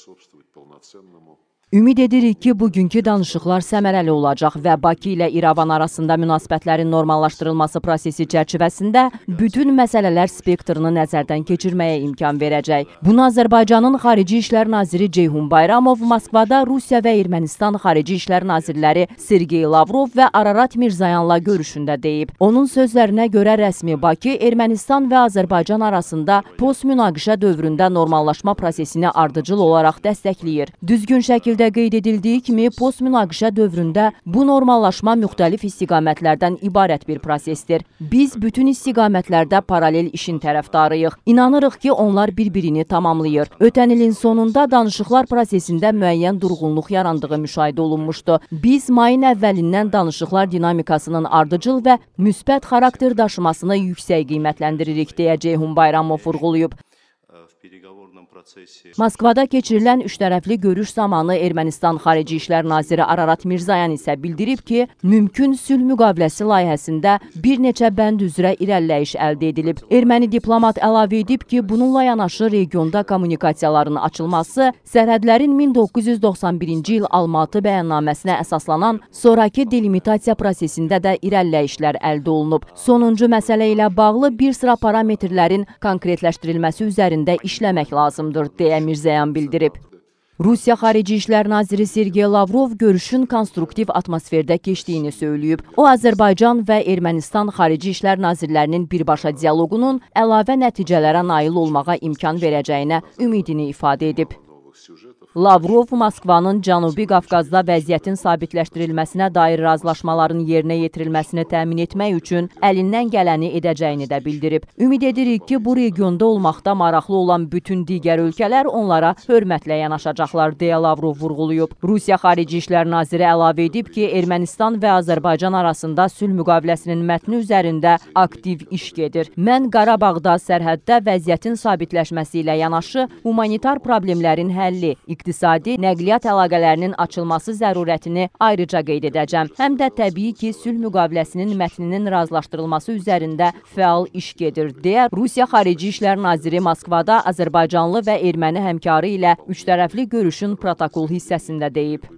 способствовать полноценному Ümid edirik ki, bugünkü danışıqlar səmərəli olacaq və Bakı ilə İrəvan arasında münasibətlərin normallaşdırılması prosesi çərçivəsində bütün məsələlər spektrını nəzərdən keçirməyə imkan verəcək. Bunu Azərbaycanın Xarici İşlər Naziri Ceyhun Bayramov Moskvada Rusiya və Ermənistan Xarici İşlər Nazirləri Sergey Lavrov və Ararat Mirzayanla görüşündə deyib. Onun sözlərinə görə rəsmi Bakı Ermənistan və Azərbaycan arasında post-münaqişə dövründə normallaşma prosesini ardıcıl olaraq dəstəkləyir. Düzgün şəkildə Müqavilədə qeyd edildiyi kimi, post-münaqişə dövründə bu normallaşma müxtəlif istiqamətlərdən ibarət bir prosesdir. Biz bütün istiqamətlərdə paralel işin tərəfdarıyıq. İnanırıq ki, onlar bir-birini tamamlayır. Ötən ilin sonunda danışıqlar prosesində müəyyən durğunluq yarandığı müşahidə olunmuşdu. Biz mayın əvvəlindən danışıqlar dinamikasının ardıcıl və müsbət xarakter daşımasını yüksək qiymətləndiririk, deyə Ceyhun Bayramov vurğulayıb. Moskvada keçirilən üçtərəfli görüş zamanı Ermənistan Xarici İşlər Naziri Ararat Mirzayan isə bildirib ki, mümkün sülh müqaviləsi layihəsində bir neçə bənd üzrə irəliləyiş əldə edilib. Erməni diplomat əlavə edib ki, bununla yanaşı regionda kommunikasiyaların açılması sərhədlərin 1991-ci il Almatı bəyannaməsinə əsaslanan sonrakı delimitasiya prosesində də irəliləyişlər əldə olunub. Sonuncu məsələ ilə bağlı bir sıra parametrlərin konkretləşdirilməsi üzərində iş işləmək lazımdır, deyə Mirzəyan bildirib. Rusiya Xarici İşlər Naziri Sergey Lavrov görüşün konstruktiv atmosferdə keçdiyini söyləyib. O, Azərbaycan və Ermənistan Xarici İşlər Nazirlərinin birbaşa dialoqunun əlavə nəticələrə nail olmağa imkan verəcəyinə ümidini ifadə edib. Lavrov Moskvanın Cənubi Qafqazda vəziyyətin sabitləşdirilməsinə dair razılaşmaların yerinə yetirilməsini təmin etmək üçün əlindən gələni edəcəyini də bildirib. Ümid edirik ki, bu regionda olmaqda maraqlı olan bütün digər ölkələr onlara hörmətlə yanaşacaqlar, deyə Lavrov vurğulayıb. Rusiya Xarici İşlər naziri əlavə edib ki, Ermənistan və Azərbaycan arasında sülh müqaviləsinin mətni üzərində aktiv iş gedir. Mən Qarabağda sərhəddə vəziyyətin sabitləşməsi ilə yanaşı humanitar problemlərin həlli, iqtisadi iqtisadi nəqliyyat əlaqələrinin açılması zərurətini ayrıca qeyd edəcəm. Həm də təbii ki, sülh müqaviləsinin mətninin razılaşdırılması üzərində fəal iş gedir, deyə Rusiya Xarici İşlər Naziri Moskvada Azərbaycanlı və erməni həmkarı ilə üçtərəfli görüşün protokol hissəsində deyib.